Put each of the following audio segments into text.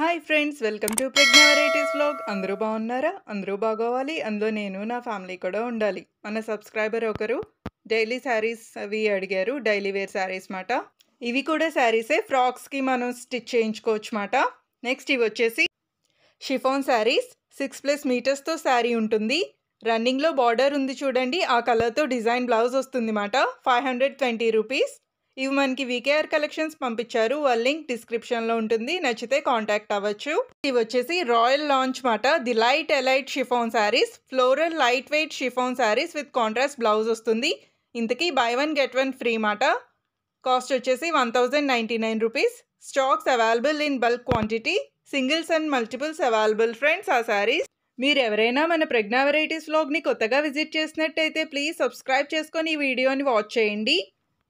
hi friends welcome to Pragna varieties blog అందరూ బాగున్నారా అందరూ బాగోవాలి అందులో నేను నా ఫ్యామిలీ కూడా ఉండాలి మన సబ్స్క్రైబర్ ఒకరు డైలీ శారీస్ అవి అడిగారు డైలీ వేర్ శారీస్ మాట ఇవి కూడా శారీసే ఫ్రాక్స్కి మనం స్టిచ్ చేయించుకోవచ్చు మాట నెక్స్ట్ ఇవి వచ్చేసి షిఫోన్ శారీస్ సిక్స్ ప్లస్ మీటర్స్తో శారీ ఉంటుంది రన్నింగ్లో బార్డర్ ఉంది చూడండి ఆ కలర్తో డిజైన్ బ్లౌజ్ వస్తుంది మాట ఫైవ్ హండ్రెడ్ ట్వంటీ రూపీస్ ఇవి మనకి వికేఆర్ కలెక్షన్స్ పంపించారు వాళ్ళ లింక్ డిస్క్రిప్షన్లో ఉంటుంది నచ్చితే కాంటాక్ట్ అవ్వచ్చు ఇవి వచ్చేసి రాయల్ లాంచ్ మాట the light elite chiffon sarees floral light weight chiffon sarees with contrast blouse వస్తుంది ఇంతకీ buy one get one free మాట కాస్ట్ వచ్చేసి one thousand ninety nine rupees stocks available in bulk quantity singles and multiples available friends ఆ శారీస్ మీరు ఎవరైనా మన ప్రజ్ఞా varieties వ్లాగ్ని కొత్తగా visit చేసినట్టయితే ప్లీజ్ సబ్స్క్రైబ్ చేసుకొని ఈ వీడియోని వాచ్ చేయండి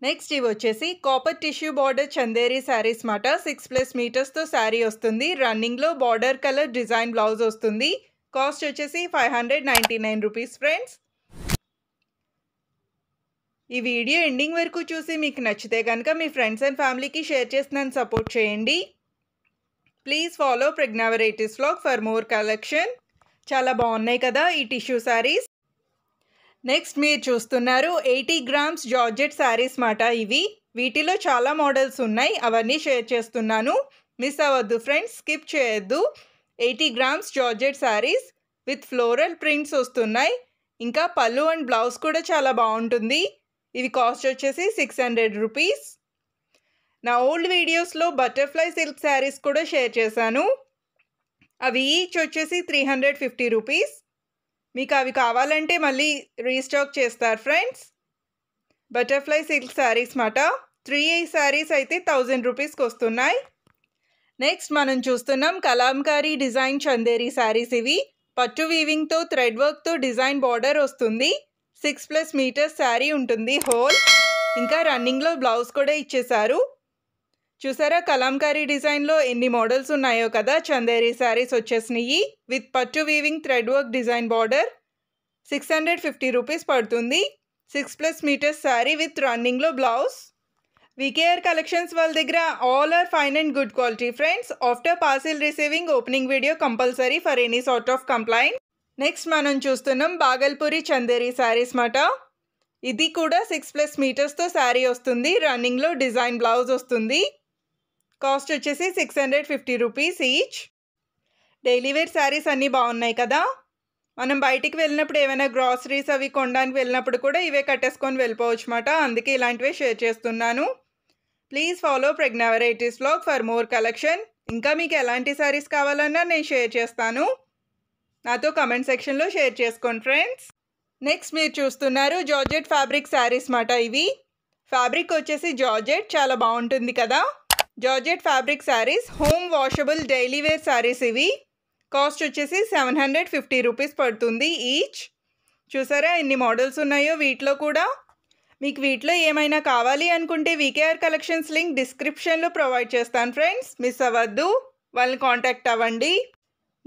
నెక్స్ట్ ఇవి వచ్చేసి copper tissue border Chanderi saris మాట సిక్స్ ప్లస్ మీటర్స్తో శారీ వస్తుంది రన్నింగ్లో బార్డర్ కలర్ డిజైన్ బ్లౌజ్ వస్తుంది కాస్ట్ వచ్చేసి five hundred ninety nine rupees friends ఈ వీడియో ఎండింగ్ వరకు చూసి మీకు నచ్చితే కనుక మీ ఫ్రెండ్స్ అండ్ ఫ్యామిలీకి షేర్ చేసి సపోర్ట్ చేయండి please follow Pragna varieties for more collection చాలా బాగున్నాయి కదా ఈ టిష్యూ శారీస్ నెక్స్ట్ మీరు చూస్తున్నారు ఎయిటీ గ్రామ్స్ జార్జెట్ శారీస్ మాట ఇవి వీటిలో చాలా మోడల్స్ ఉన్నాయి అవన్నీ షేర్ చేస్తున్నాను మిస్ అవ్వద్దు ఫ్రెండ్స్ స్కిప్ చేయొద్దు eighty grams georgette saris with floral prints వస్తున్నాయి ఇంకా పళ్ళు అండ్ బ్లౌజ్ కూడా చాలా బాగుంటుంది ఇవి కాస్ట్ వచ్చేసి సిక్స్ హండ్రెడ్ రూపీస్ నా ఓల్డ్ వీడియోస్లో బటర్ఫ్లై సిల్క్ శారీస్ కూడా షేర్ చేశాను అవి ఈచ్ వచ్చేసి త్రీ హండ్రెడ్ ఫిఫ్టీ రూపీస్ మీకు అవి కావాలంటే మళ్ళీ రీస్టాక్ చేస్తారు ఫ్రెండ్స్ బటర్ఫ్లై సిల్క్ శారీస్ మాట త్రీ శారీస్ అయితే థౌజండ్ రూపీస్కి వస్తున్నాయి నెక్స్ట్ మనం చూస్తున్నాం కలాంకారీ డిజైన్ చందేరీ శారీస్ ఇవి పట్టు వీవింగ్తో థ్రెడ్ వర్క్తో డిజైన్ బార్డర్ వస్తుంది సిక్స్ ప్లస్ మీటర్స్ శారీ ఉంటుంది హోల్ ఇంకా రన్నింగ్లో బ్లౌజ్ కూడా ఇచ్చేశారు చూసారా కలంకారీ డిజైన్లో ఎన్ని మోడల్స్ ఉన్నాయో కదా చందేరీ శారీస్ వచ్చేసినాయి విత్ పట్టు weaving thread work design border six hundred fifty rupees పడుతుంది six plus metres sari with రన్నింగ్లో బ్లౌజ్ వికేఆర్ కలెక్షన్స్ వాళ్ళ దగ్గర all are fine and good quality friends after parcel receiving opening video compulsory for any sort of complaint next మనం చూస్తున్నాం బాగల్పూరి చందేరీ శారీస్ మాట ఇది కూడా six plus మీటర్స్తో శారీ వస్తుంది రన్నింగ్లో డిజైన్ బ్లౌజ్ వస్తుంది కాస్ట్ వచ్చేసి six hundred fifty rupees each daily wear saris అన్నీ బాగున్నాయి కదా మనం బయటికి వెళ్ళినప్పుడు ఏమైనా గ్రాసరీస్ అవి కొనడానికి వెళ్ళినప్పుడు కూడా ఇవే కట్టేసుకొని వెళ్ళిపోవచ్చు మాట అందుకే ఇలాంటివే షేర్ చేస్తున్నాను please follow Pragna varieties blog for more collection ఇంకా మీకు ఎలాంటి శారీస్ కావాలన్నా నేను షేర్ చేస్తాను నాతో కమెంట్ సెక్షన్లో షేర్ చేసుకోండి ఫ్రెండ్స్ నెక్స్ట్ మీరు చూస్తున్నారు జార్జెట్ ఫ్యాబ్రిక్ శారీస్ మాట ఇవి ఫ్యాబ్రిక్ వచ్చేసి జార్జెట్ చాలా బాగుంటుంది కదా georgette fabric saris home washable daily wear saris ఇవి కాస్ట్ వచ్చేసి సెవెన్ హండ్రెడ్ ఫిఫ్టీ రూపీస్ పడుతుంది ఈచ్ చూసారా ఎన్ని మోడల్స్ ఉన్నాయో వీటిలో కూడా మీకు వీటిలో ఏమైనా కావాలి అనుకుంటే వీకేఆర్ కలెక్షన్స్ లింక్ డిస్క్రిప్షన్లో ప్రొవైడ్ చేస్తాను ఫ్రెండ్స్ మిస్ అవ్వద్దు వాళ్ళని కాంటాక్ట్ అవ్వండి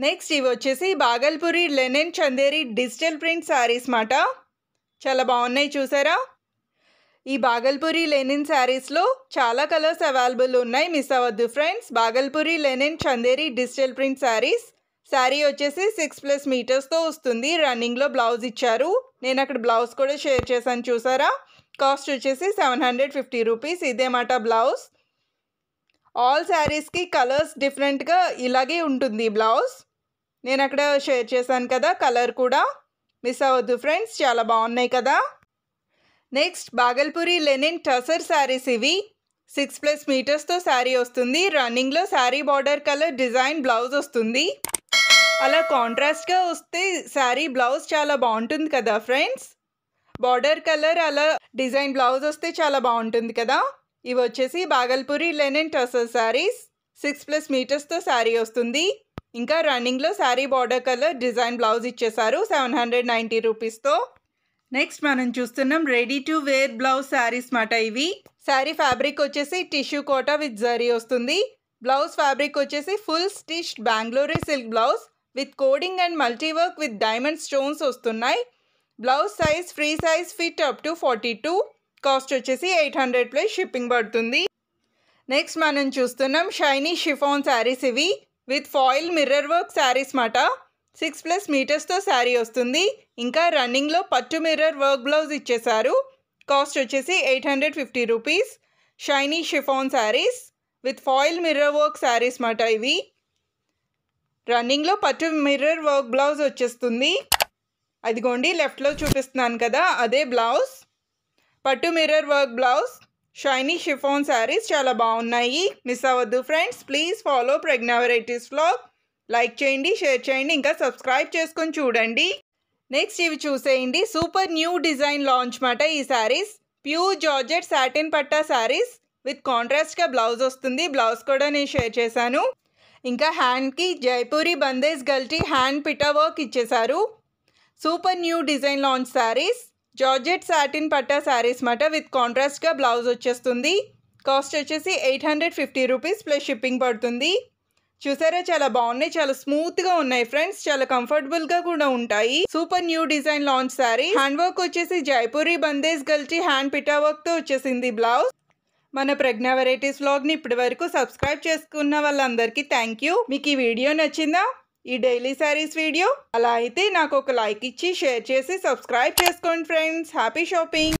నెక్స్ట్ ఇవి వచ్చేసి Bhagalpuri linen Chanderi digital print saris మాట చాలా బాగున్నాయి చూసారా ఈ బాగల్పూరి లెనిన్ శారీస్లో చాలా కలర్స్ అవైలబుల్ ఉన్నాయి మిస్ అవ్వద్దు friends Bhagalpuri linen Chanderi digital print saris sari వచ్చేసి సిక్స్ ప్లస్ మీటర్స్తో వస్తుంది రన్నింగ్లో బ్లౌజ్ ఇచ్చారు నేను అక్కడ బ్లౌజ్ కూడా షేర్ చేశాను చూసారా కాస్ట్ వచ్చేసి సెవెన్ హండ్రెడ్ ఫిఫ్టీ రూపీస్ ఇదేమాట బ్లౌజ్ ఆల్ శారీస్కి కలర్స్ డిఫరెంట్గా ఇలాగే ఉంటుంది బ్లౌజ్ నేను అక్కడ షేర్ చేశాను కదా కలర్ కూడా మిస్ అవ్వద్దు ఫ్రెండ్స్ చాలా బాగున్నాయి కదా next Bhagalpuri linen tussar saris ఇవి సిక్స్ ప్లస్ మీటర్స్తో శారీ వస్తుంది రన్నింగ్లో sari border colour design blouse వస్తుంది అలా కాంట్రాస్ట్గా వస్తే శారీ బ్లౌజ్ చాలా బాగుంటుంది కదా ఫ్రెండ్స్ బార్డర్ కలర్ అలా డిజైన్ బ్లౌజ్ వస్తే చాలా బాగుంటుంది కదా ఇవి వచ్చేసి Bhagalpuri linen tussar saris six plus మీటర్స్తో శారీ వస్తుంది ఇంకా రన్నింగ్లో sari border colour design blouse ఇచ్చేసారు సెవెన్ హండ్రెడ్ నైంటీ రూపీస్తో నెక్స్ట్ మనం చూస్తున్నాం ready to wear blouse saris మాట ఇవి శారీ ఫ్యాబ్రిక్ వచ్చేసి టిష్యూ కోటా విత్ జరీ వస్తుంది బ్లౌజ్ ఫ్యాబ్రిక్ వచ్చేసి full stitched Bengaluru silk blouse with cording and multi work with diamond stones వస్తున్నాయి blouse size free size fit up to forty two cost వచ్చేసి eight hundred plus shipping పడుతుంది next మనం చూస్తున్నాం shiny chiffon saris ఇవి with foil mirror work saris మాట six plus మీటర్స్తో శారీ వస్తుంది ఇంకా రన్నింగ్లో పట్టు మిర్రర్ వర్క్ బ్లౌజ్ ఇచ్చేశారు కాస్ట్ వచ్చేసి eight hundred fifty rupees shiny chiffon saris with foil mirror work saris మాట ఇవి రన్నింగ్లో పట్టు మిర్రర్ వర్క్ బ్లౌజ్ వచ్చేస్తుంది అదిగోండి లెఫ్ట్లో చూపిస్తున్నాను కదా అదే బ్లౌజ్ పట్టు mirror work blouse shiny chiffon saris చాలా బాగున్నాయి మిస్ అవ్వద్దు friends please follow Pragna varieties blog like చేయండి షేర్ చేయండి ఇంకా సబ్స్క్రైబ్ చేసుకొని చూడండి నెక్స్ట్ ఇవి చూసేయండి సూపర్ న్యూ డిజైన్ లాంచ్ మాట ఈ శారీస్ ప్యూర్ జార్జెట్ శాటిన్ పట్టా శారీస్ విత్ కాంట్రాస్ట్గా బ్లౌజ్ వస్తుంది బ్లౌజ్ కూడా నేను షేర్ చేశాను ఇంకా హ్యాండ్కి జైపూరి బందేజ్ గల్టీ హ్యాండ్ పిటా వర్క్ ఇచ్చేశారు super new design launch saris georgette satin పట్టా శారీస్ మాట విత్ కాంట్రాస్ట్గా బ్లౌజ్ వచ్చేస్తుంది కాస్ట్ వచ్చేసి eight hundred fifty rupees plus shipping పడుతుంది చూసారా చాలా బాగున్నాయి చాలా స్మూత్ గా ఉన్నాయి ఫ్రెండ్స్ చాలా కంఫర్టబుల్ గా కూడా ఉంటాయి super new design launch sari hand work వచ్చేసి జైపూరి బందేజ్ గల్చి హ్యాండ్ పిటా వర్క్ తో వచ్చేసింది బ్లౌజ్ మన ప్రజ్ఞా వెరైటీస్ బ్లాగ్ ని ఇప్పటి వరకు సబ్స్క్రైబ్ చేసుకున్న వాళ్ళందరికీ థ్యాంక్ యూ మీకు ఈ వీడియో నచ్చిందా ఈ డైలీ శారీస్ వీడియో అలా అయితే నాకు ఒక లైక్ ఇచ్చి షేర్ చేసి సబ్స్క్రైబ్ చేసుకోండి ఫ్రెండ్స్ హ్యాపీ షాపింగ్